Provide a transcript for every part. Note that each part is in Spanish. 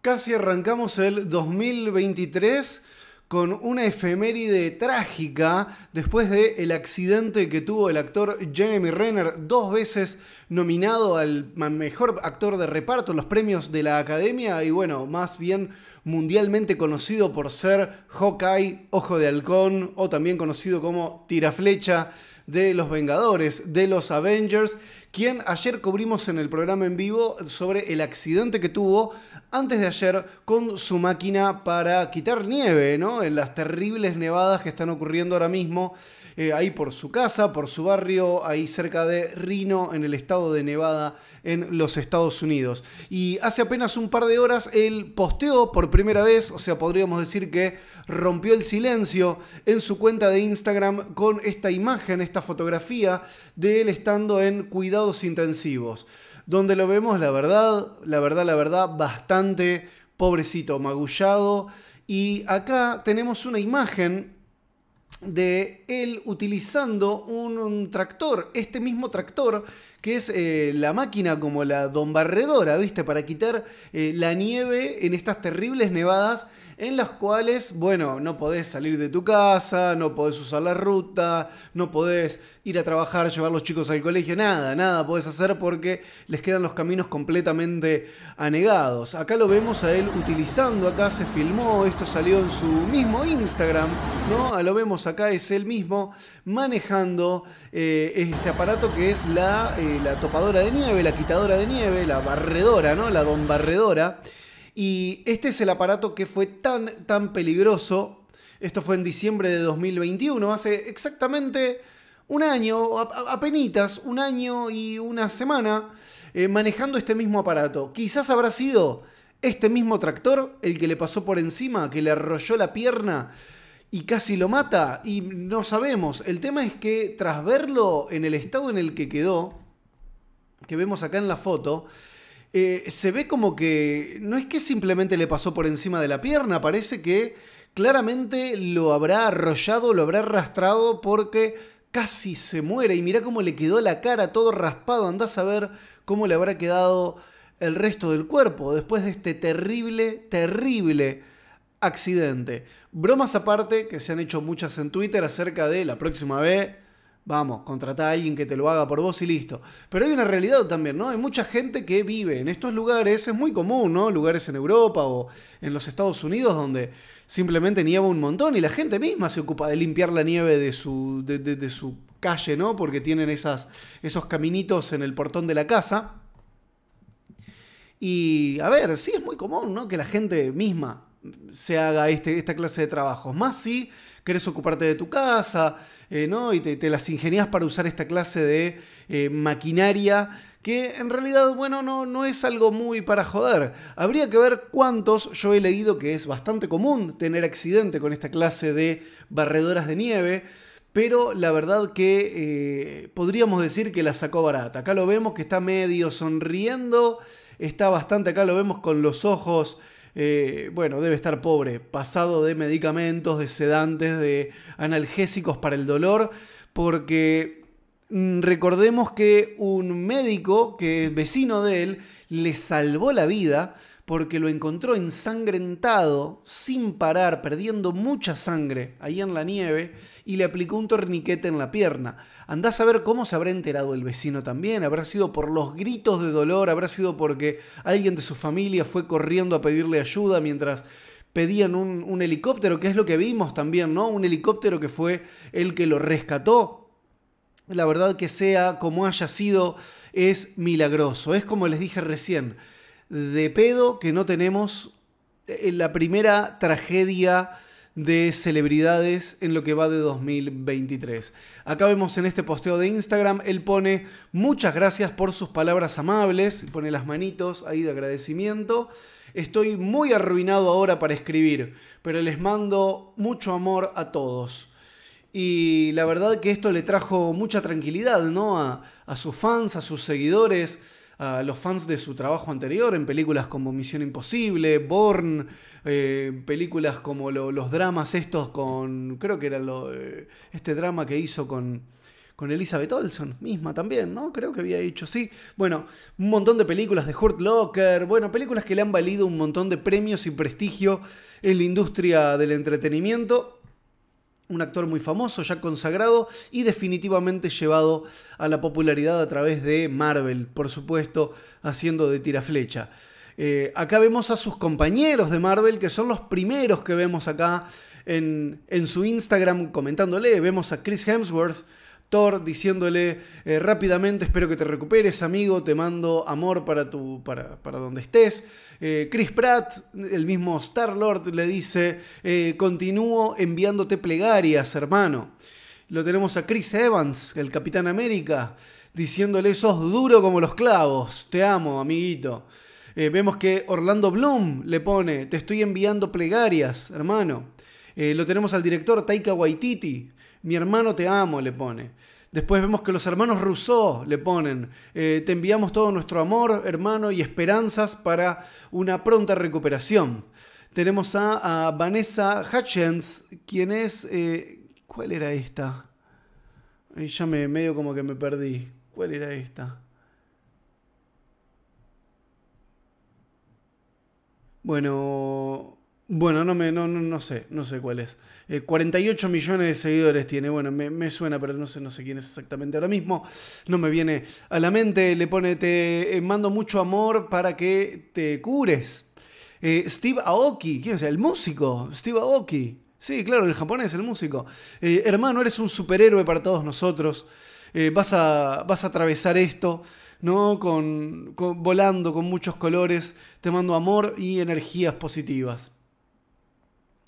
Casi arrancamos el 2023 con una efeméride trágica después del el accidente que tuvo el actor Jeremy Renner, dos veces nominado al mejor actor de reparto en los premios de la academia y bueno, más bien mundialmente conocido por ser Hawkeye, Ojo de Halcón o también conocido como Tiraflecha de los Vengadores, de los Avengers, quien ayer cubrimos en el programa en vivo sobre el accidente que tuvo antes de ayer con su máquina para quitar nieve, ¿no? En las terribles nevadas que están ocurriendo ahora mismo eh, ahí por su casa, por su barrio, ahí cerca de Rino, en el estado de Nevada, en los Estados Unidos. Y hace apenas un par de horas él posteó por primera vez, o sea, podríamos decir que rompió el silencio en su cuenta de Instagram con esta imagen, esta fotografía de él estando en cuidados intensivos, donde lo vemos, la verdad, la verdad, la verdad, bastante pobrecito, magullado. Y acá tenemos una imagen de él utilizando un, tractor, este mismo tractor que es eh, la máquina como la dombarredora, ¿viste? Para quitar eh, la nieve en estas terribles nevadas en las cuales, bueno, no podés salir de tu casa, no podés usar la ruta, no podés ir a trabajar, llevar a los chicos al colegio, nada, nada podés hacer porque les quedan los caminos completamente anegados. Acá lo vemos a él utilizando, acá se filmó, esto salió en su mismo Instagram, ¿no? Ah, lo vemos acá, es él mismo manejando eh, este aparato que es la la topadora de nieve, la quitadora de nieve, la barredora, ¿no? La don barredora. Y este es el aparato que fue tan, tan peligroso. Esto fue en diciembre de 2021, hace exactamente un año, apenas un año y una semana, eh, manejando este mismo aparato. Quizás habrá sido este mismo tractor el que le pasó por encima, que le arrolló la pierna y casi lo mata y no sabemos. El tema es que tras verlo en el estado en el que quedó, que vemos acá en la foto, eh, se ve como que no es que simplemente le pasó por encima de la pierna, parece que claramente lo habrá arrollado, lo habrá arrastrado porque casi se muere y mirá cómo le quedó la cara todo raspado, andás a ver cómo le habrá quedado el resto del cuerpo después de este terrible, terrible accidente. Bromas aparte, que se han hecho muchas en Twitter acerca de la próxima vez Vamos, contratar a alguien que te lo haga por vos y listo. Pero hay una realidad también, ¿no? Hay mucha gente que vive en estos lugares, es muy común, ¿no? Lugares en Europa o en los Estados Unidos donde simplemente nieva un montón y la gente misma se ocupa de limpiar la nieve de su, su calle, ¿no? Porque tienen esas, esos caminitos en el portón de la casa. Y a ver, sí es muy común, ¿no? Que la gente misma se haga este, esta clase de trabajos. Más si querés ocuparte de tu casa, eh, ¿no? Y te, las ingenias para usar esta clase de eh, maquinaria que en realidad, bueno, no, no es algo muy para joder. Habría que ver cuántos, yo he leído que es bastante común tener accidente con esta clase de barredoras de nieve pero la verdad que eh, podríamos decir que la sacó barata. Acá lo vemos que está medio sonriendo, está bastante, acá lo vemos con los ojos eh, bueno, debe estar pobre, pasado de medicamentos, de sedantes, de analgésicos para el dolor, porque mm, recordemos que un médico que es vecino de él le salvó la vida porque lo encontró ensangrentado, sin parar, perdiendo mucha sangre ahí en la nieve, y le aplicó un torniquete en la pierna. Andás a ver cómo se habrá enterado el vecino también, habrá sido por los gritos de dolor, habrá sido porque alguien de su familia fue corriendo a pedirle ayuda mientras pedían un, un helicóptero, que es lo que vimos también, ¿no? Un helicóptero que fue el que lo rescató la verdad que sea como haya sido, es milagroso. Es como les dije recién, de pedo que no tenemos eh, la primera tragedia de celebridades en lo que va de 2023. Acá vemos en este posteo de Instagram, él pone muchas gracias por sus palabras amables, pone las manitos ahí de agradecimiento. Estoy muy arruinado ahora para escribir, pero les mando mucho amor a todos. Y la verdad que esto le trajo mucha tranquilidad, ¿no? A, a sus fans, a sus seguidores a los fans de su trabajo anterior en películas como Misión Imposible, Born, eh, películas como los dramas estos con, creo que era lo, eh, este drama que hizo con, con Elizabeth Olson misma también, ¿no? Creo que había hecho, sí. Bueno, un montón de películas de Hurt Locker, bueno, películas que le han valido un montón de premios y prestigio en la industria del entretenimiento un actor muy famoso, ya consagrado y definitivamente llevado a la popularidad a través de Marvel, por supuesto, haciendo de tiraflecha. flecha. acá vemos a sus compañeros de Marvel, que son los primeros que vemos acá en, en su Instagram comentándole. Vemos a Chris Hemsworth, Thor diciéndole eh, rápidamente, espero que te recuperes, amigo, te mando amor para, tu, para, donde estés. Eh, Chris Pratt, el mismo Star-Lord, le dice, eh, continúo enviándote plegarias, hermano. Lo tenemos a Chris Evans, el Capitán América, diciéndole, sos duro como los clavos, te amo, amiguito. vemos que Orlando Bloom le pone, te estoy enviando plegarias, hermano. lo tenemos al director Taika Waititi, mi hermano te amo, le pone. Después vemos que los hermanos Rousseau le ponen, eh, te enviamos todo nuestro amor, hermano, y esperanzas para una pronta recuperación. Tenemos a, Vanessa Hutchins, quien es... Eh, ¿Cuál era esta? Ahí ya me medio como que me perdí. ¿Cuál era esta? Bueno, bueno, no, me, no, no, sé, no sé cuál es. 48 eh, millones de seguidores tiene, bueno, me, suena, pero no sé, no sé quién es exactamente ahora mismo. No me viene a la mente, le pone, te eh, mando mucho amor para que te cures. Eh, Steve Aoki, ¿quién es? El músico, Steve Aoki. Sí, claro, el japonés, el músico. hermano, eres un superhéroe para todos nosotros. vas, a, vas a atravesar esto. ¿no? Con, con, volando con muchos colores, te mando amor y energías positivas.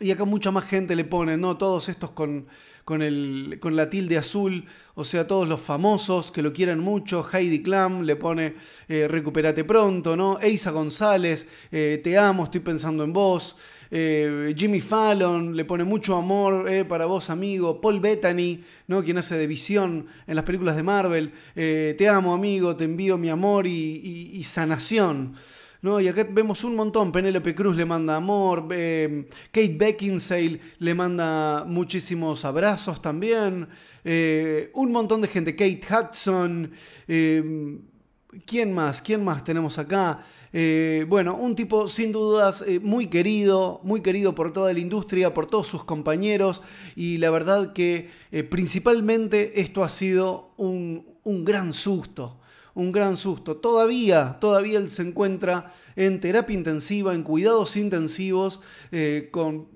Y acá mucha más gente le pone, ¿no? Todos estos con, con, el, con la tilde azul, o sea, todos los famosos que lo quieran mucho. Heidi Klum le pone eh, Recupérate pronto, ¿no? Eisa González, eh, Te amo, estoy pensando en vos. Eh, Jimmy Fallon le pone mucho amor eh, para vos, amigo. Paul Bettany, ¿no? Quien hace de visión en las películas de Marvel. te amo, amigo, te envío mi amor y sanación. No, y acá vemos un montón. Penélope Cruz le manda amor, eh, Kate Beckinsale le manda muchísimos abrazos también. Eh, un montón de gente. Kate Hudson. Eh, ¿Quién más? ¿Quién más tenemos acá? bueno, un tipo sin dudas muy querido, muy querido por toda la industria, por todos sus compañeros y la verdad que principalmente esto ha sido un, un gran susto un gran susto. Todavía, todavía él se encuentra en terapia intensiva, en cuidados intensivos, eh,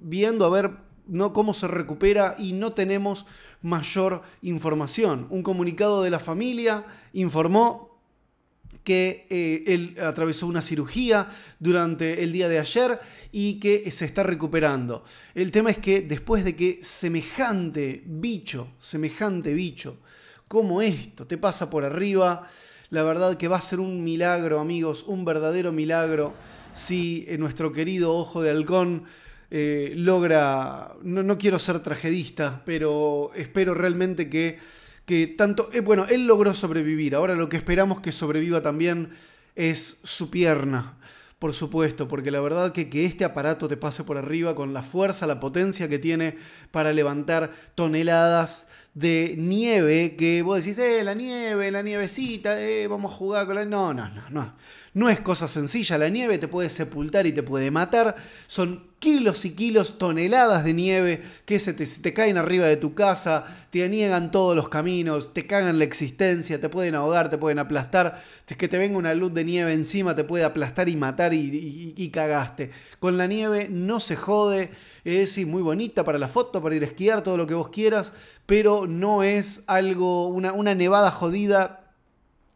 viendo a ver no, cómo se recupera y no tenemos mayor información. Un comunicado de la familia informó que eh, él atravesó una cirugía durante el día de ayer y que se está recuperando. El tema es que después de que semejante bicho, semejante bicho como esto te pasa por arriba, la verdad que va a ser un milagro, amigos, un verdadero milagro si eh, nuestro querido ojo de halcón eh, logra, no, quiero ser tragedista, pero espero realmente que, que tanto, eh, bueno, él logró sobrevivir, ahora lo que esperamos que sobreviva también es su pierna, por supuesto, porque la verdad que, que este aparato te pase por arriba con la fuerza, la potencia que tiene para levantar toneladas de nieve que vos decís, eh, la nieve, la nievecita, eh, vamos a jugar con la... No, no, no, no. No es cosa sencilla, la nieve te puede sepultar y te puede matar. Son kilos y kilos, toneladas de nieve que se te, caen arriba de tu casa, te niegan todos los caminos, te cagan la existencia, te pueden ahogar, te pueden aplastar. Es que te venga una luz de nieve encima, te puede aplastar y matar y, cagaste. Con la nieve no se jode, es muy bonita para la foto, para ir a esquiar, todo lo que vos quieras, pero no es algo, una, nevada jodida,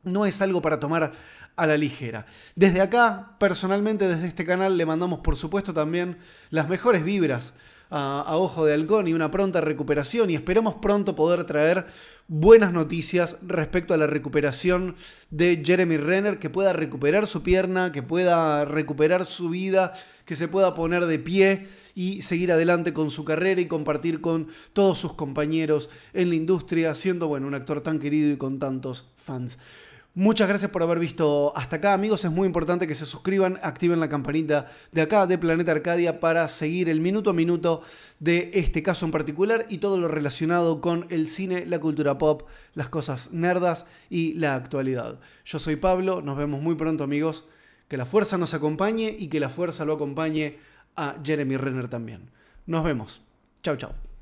no es algo para tomar a la ligera. Desde acá, personalmente, desde este canal, le mandamos por supuesto también las mejores vibras a, Ojo de Halcón y una pronta recuperación y esperemos pronto poder traer buenas noticias respecto a la recuperación de Jeremy Renner, que pueda recuperar su pierna, que pueda recuperar su vida, que se pueda poner de pie y seguir adelante con su carrera y compartir con todos sus compañeros en la industria, siendo bueno, un actor tan querido y con tantos fans. Muchas gracias por haber visto hasta acá, amigos. Es muy importante que se suscriban, activen la campanita de acá, de Planeta Arcadia, para seguir el minuto a minuto de este caso en particular y todo lo relacionado con el cine, la cultura pop, las cosas nerdas y la actualidad. Yo soy Pablo, nos vemos muy pronto, amigos. Que la fuerza nos acompañe y que la fuerza lo acompañe a Jeremy Renner también. Nos vemos. Chau, chau.